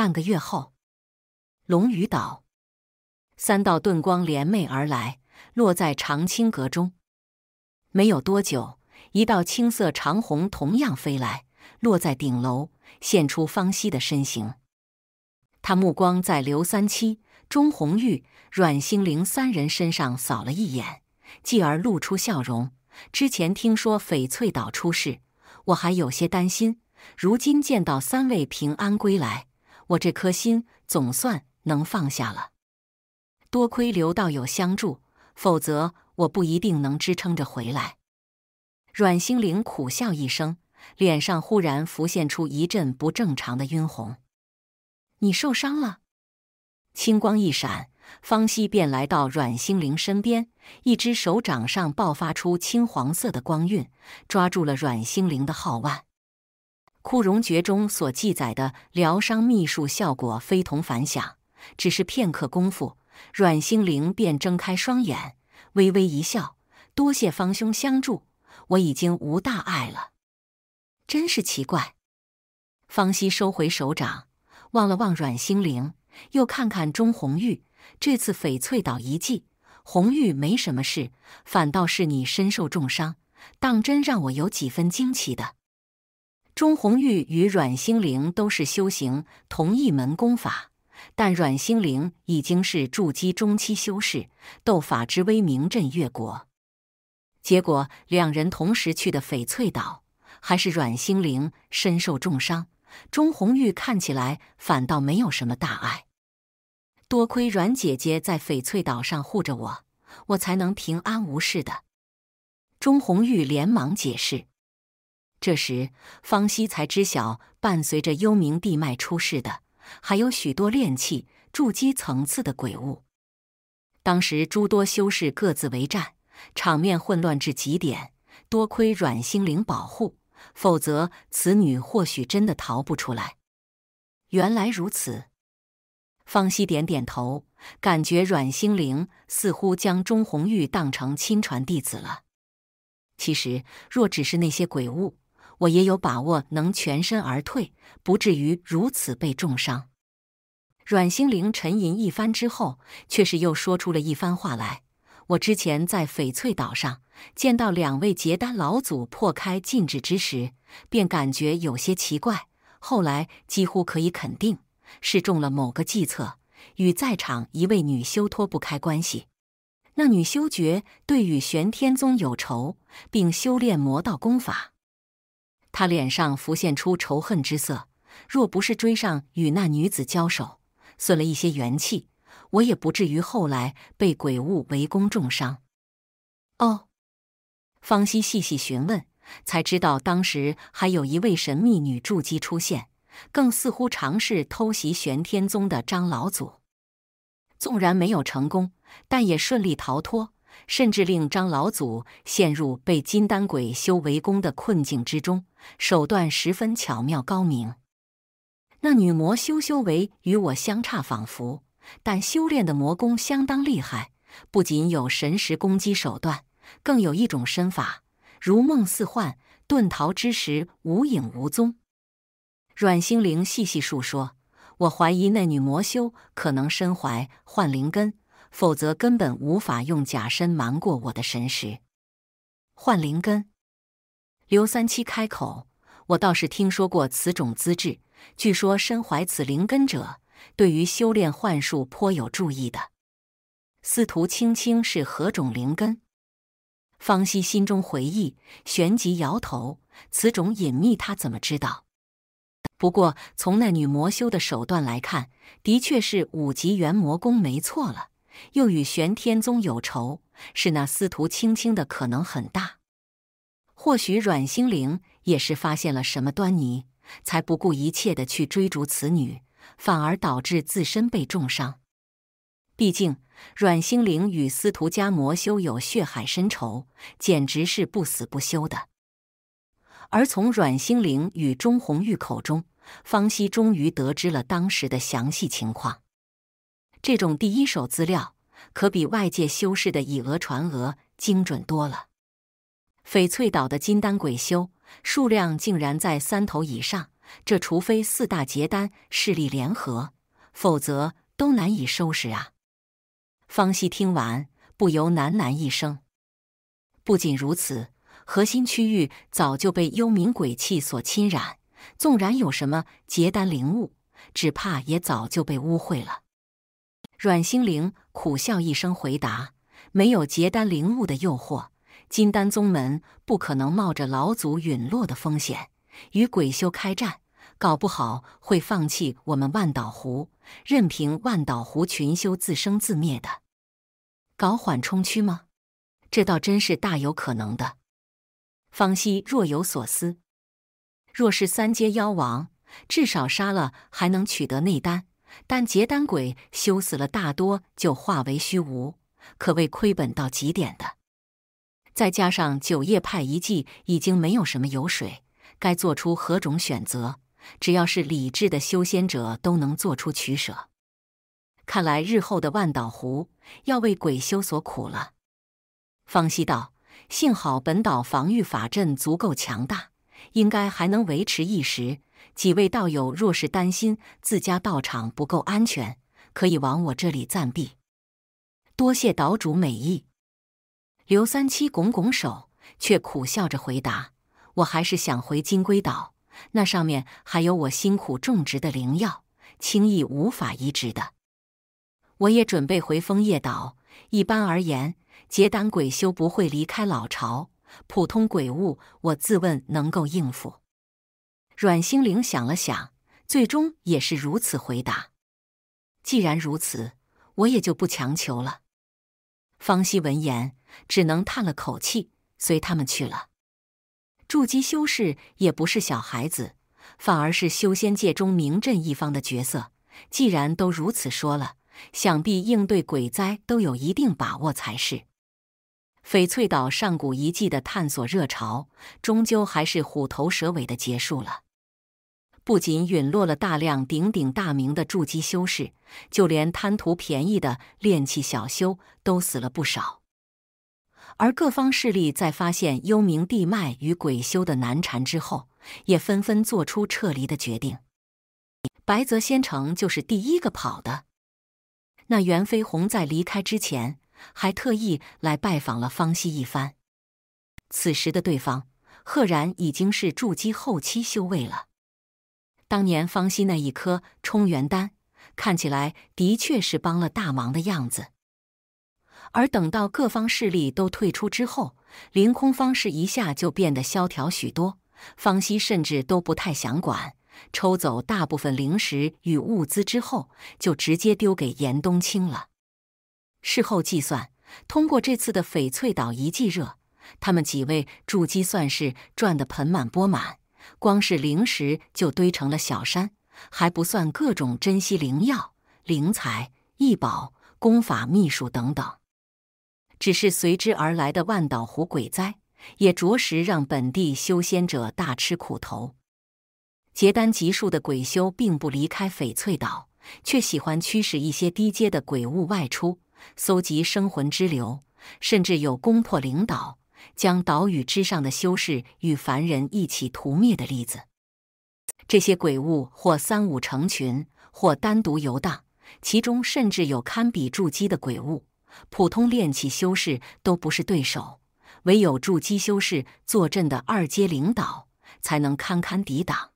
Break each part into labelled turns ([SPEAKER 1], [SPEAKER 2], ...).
[SPEAKER 1] 半个月后，龙鱼岛，三道遁光联袂而来，落在长青阁中。没有多久，一道青色长虹同样飞来，落在顶楼，现出方西的身形。他目光在刘三七、钟红玉、阮星灵三人身上扫了一眼，继而露出笑容。之前听说翡翠岛出事，我还有些担心，如今见到三位平安归来。我这颗心总算能放下了，多亏刘道友相助，否则我不一定能支撑着回来。阮星灵苦笑一声，脸上忽然浮现出一阵不正常的晕红。你受伤了？青光一闪，方希便来到阮星灵身边，一只手掌上爆发出青黄色的光晕，抓住了阮星灵的号腕。枯荣诀中所记载的疗伤秘术效果非同凡响，只是片刻功夫，阮星灵便睁开双眼，微微一笑：“多谢方兄相助，我已经无大碍了。”真是奇怪，方希收回手掌，望了望阮星灵，又看看钟红玉。这次翡翠岛遗迹，红玉没什么事，反倒是你身受重伤，当真让我有几分惊奇的。钟红玉与阮星灵都是修行同一门功法，但阮星灵已经是筑基中期修士，斗法之威名震越国。结果两人同时去的翡翠岛，还是阮星灵身受重伤，钟红玉看起来反倒没有什么大碍。多亏阮姐姐在翡翠岛上护着我，我才能平安无事的。钟红玉连忙解释。这时，方西才知晓，伴随着幽冥地脉出世的，还有许多炼气、筑基层次的鬼物。当时诸多修士各自为战，场面混乱至极点。多亏阮星灵保护，否则此女或许真的逃不出来。原来如此，方西点点头，感觉阮星灵似乎将钟红玉当成亲传弟子了。其实，若只是那些鬼物，我也有把握能全身而退，不至于如此被重伤。阮星灵沉吟一番之后，却是又说出了一番话来。我之前在翡翠岛上见到两位结丹老祖破开禁制之时，便感觉有些奇怪。后来几乎可以肯定，是中了某个计策，与在场一位女修脱不开关系。那女修觉对与玄天宗有仇，并修炼魔道功法。他脸上浮现出仇恨之色。若不是追上与那女子交手，损了一些元气，我也不至于后来被鬼物围攻重伤。哦，方希细细询问，才知道当时还有一位神秘女筑基出现，更似乎尝试偷袭玄天宗的张老祖。纵然没有成功，但也顺利逃脱，甚至令张老祖陷入被金丹鬼修围攻的困境之中。手段十分巧妙高明。那女魔修修为与我相差仿佛，但修炼的魔功相当厉害，不仅有神识攻击手段，更有一种身法如梦似幻，遁逃之时无影无踪。阮心灵细细述说，我怀疑那女魔修可能身怀幻灵根，否则根本无法用假身瞒过我的神识。幻灵根。刘三七开口：“我倒是听说过此种资质，据说身怀此灵根者，对于修炼幻术颇有助益的。”司徒青青是何种灵根？方希心中回忆，旋即摇头：“此种隐秘，他怎么知道？不过从那女魔修的手段来看，的确是五级元魔功没错了。又与玄天宗有仇，是那司徒青青的可能很大。”或许阮星灵也是发现了什么端倪，才不顾一切的去追逐此女，反而导致自身被重伤。毕竟阮星灵与司徒家魔修有血海深仇，简直是不死不休的。而从阮星灵与钟红玉口中，方希终于得知了当时的详细情况。这种第一手资料，可比外界修饰的以讹传讹精准多了。翡翠岛的金丹鬼修数量竟然在三头以上，这除非四大结丹势力联合，否则都难以收拾啊！方希听完，不由喃喃一声：“不仅如此，核心区域早就被幽冥鬼气所侵染，纵然有什么结丹灵物，只怕也早就被污秽了。”阮星灵苦笑一声，回答：“没有结丹灵物的诱惑。”金丹宗门不可能冒着老祖陨落的风险与鬼修开战，搞不好会放弃我们万岛湖，任凭万岛湖群修自生自灭的。搞缓冲区吗？这倒真是大有可能的。方希若有所思。若是三阶妖王，至少杀了还能取得内丹；但结丹鬼修死了，大多就化为虚无，可谓亏本到极点的。再加上九叶派遗迹已经没有什么油水，该做出何种选择？只要是理智的修仙者都能做出取舍。看来日后的万岛湖要为鬼修所苦了。方西道：“幸好本岛防御法阵足够强大，应该还能维持一时。几位道友若是担心自家道场不够安全，可以往我这里暂避。多谢岛主美意。”刘三七拱拱手，却苦笑着回答：“我还是想回金龟岛，那上面还有我辛苦种植的灵药，轻易无法移植的。我也准备回枫叶岛。一般而言，结丹鬼修不会离开老巢，普通鬼物，我自问能够应付。”阮星灵想了想，最终也是如此回答：“既然如此，我也就不强求了。”方希闻言。只能叹了口气，随他们去了。筑基修士也不是小孩子，反而是修仙界中名震一方的角色。既然都如此说了，想必应对鬼灾都有一定把握才是。翡翠岛上古遗迹的探索热潮，终究还是虎头蛇尾的结束了。不仅陨落了大量鼎鼎大名的筑基修士，就连贪图便宜的炼气小修都死了不少。而各方势力在发现幽冥地脉与鬼修的难缠之后，也纷纷做出撤离的决定。白泽仙城就是第一个跑的。那袁飞鸿在离开之前，还特意来拜访了方希一番。此时的对方，赫然已经是筑基后期修为了。当年方希那一颗冲元丹，看起来的确是帮了大忙的样子。而等到各方势力都退出之后，凌空方式一下就变得萧条许多。方西甚至都不太想管，抽走大部分灵石与物资之后，就直接丢给严冬青了。事后计算，通过这次的翡翠岛一季热，他们几位筑基算是赚得盆满钵满，光是灵石就堆成了小山，还不算各种珍稀灵药、灵材、异宝、功法、秘术等等。只是随之而来的万岛湖鬼灾，也着实让本地修仙者大吃苦头。结丹级数的鬼修并不离开翡翠岛，却喜欢驱使一些低阶的鬼物外出，搜集生魂之流，甚至有攻破灵岛，将岛屿之上的修士与凡人一起屠灭的例子。这些鬼物或三五成群，或单独游荡，其中甚至有堪比筑基的鬼物。普通炼气修士都不是对手，唯有筑基修士坐镇的二阶领导才能堪堪抵挡。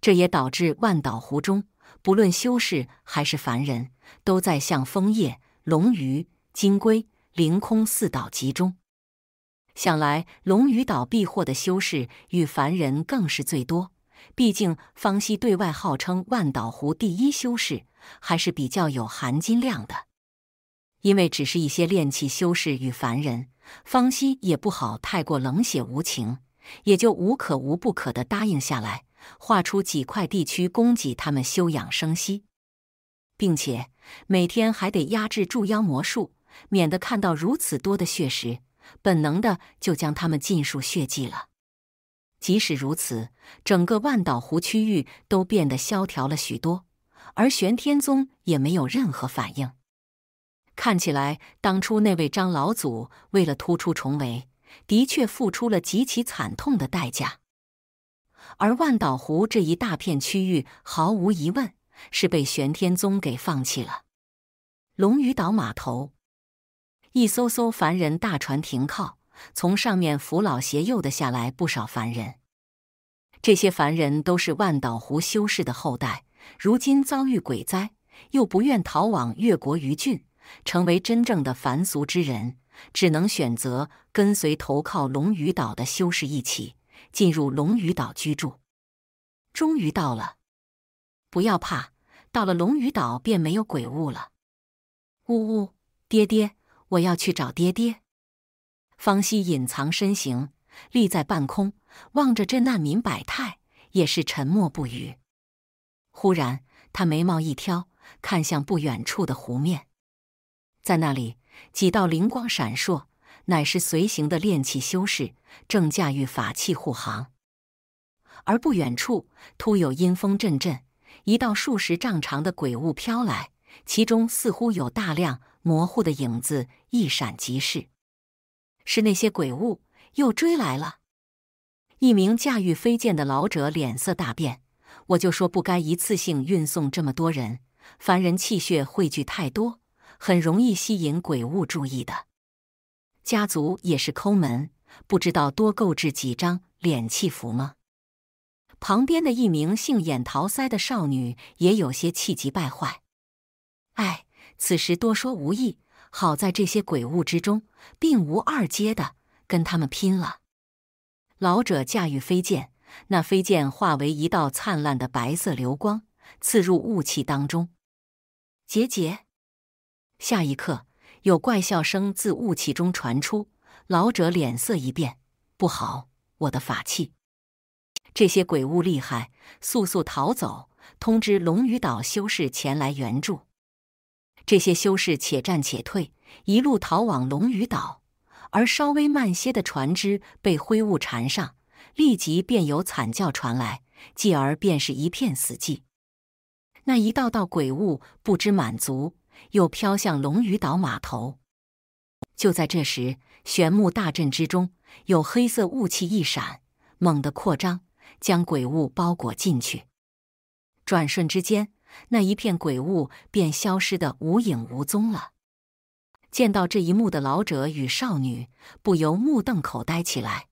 [SPEAKER 1] 这也导致万岛湖中，不论修士还是凡人，都在向枫叶、龙鱼、金龟、凌空四岛集中。想来龙鱼岛避祸的修士与凡人更是最多，毕竟方西对外号称万岛湖第一修士，还是比较有含金量的。因为只是一些炼气修士与凡人，方希也不好太过冷血无情，也就无可无不可的答应下来，划出几块地区供给他们休养生息，并且每天还得压制住妖魔术，免得看到如此多的血石，本能的就将他们尽数血祭了。即使如此，整个万岛湖区域都变得萧条了许多，而玄天宗也没有任何反应。看起来，当初那位张老祖为了突出重围，的确付出了极其惨痛的代价。而万岛湖这一大片区域，毫无疑问是被玄天宗给放弃了。龙鱼岛码头，一艘艘凡人大船停靠，从上面扶老携幼的下来不少凡人。这些凡人都是万岛湖修士的后代，如今遭遇鬼灾，又不愿逃往越国余郡。成为真正的凡俗之人，只能选择跟随投靠龙鱼岛的修士一起进入龙鱼岛居住。终于到了，不要怕，到了龙鱼岛便没有鬼物了。呜呜，爹爹，我要去找爹爹。方西隐藏身形，立在半空，望着这难民百态，也是沉默不语。忽然，他眉毛一挑，看向不远处的湖面。在那里，几道灵光闪烁，乃是随行的炼气修士正驾驭法器护航。而不远处，突有阴风阵阵，一道数十丈长的鬼雾飘来，其中似乎有大量模糊的影子一闪即逝。是那些鬼物又追来了！一名驾驭飞剑的老者脸色大变，我就说不该一次性运送这么多人，凡人气血汇聚太多。很容易吸引鬼物注意的家族也是抠门，不知道多购置几张脸气符吗？旁边的一名杏眼桃腮的少女也有些气急败坏。哎，此时多说无益。好在这些鬼物之中并无二阶的，跟他们拼了！老者驾驭飞剑，那飞剑化为一道灿烂的白色流光，刺入雾气当中。结节。下一刻，有怪笑声自雾气中传出，老者脸色一变：“不好，我的法器！这些鬼物厉害，速速逃走，通知龙鱼岛修士前来援助。”这些修士且战且退，一路逃往龙鱼岛，而稍微慢些的船只被灰雾缠上，立即便有惨叫传来，继而便是一片死寂。那一道道鬼雾不知满足。又飘向龙鱼岛码头。就在这时，玄木大阵之中有黑色雾气一闪，猛地扩张，将鬼雾包裹进去。转瞬之间，那一片鬼雾便消失的无影无踪了。见到这一幕的老者与少女，不由目瞪口呆起来。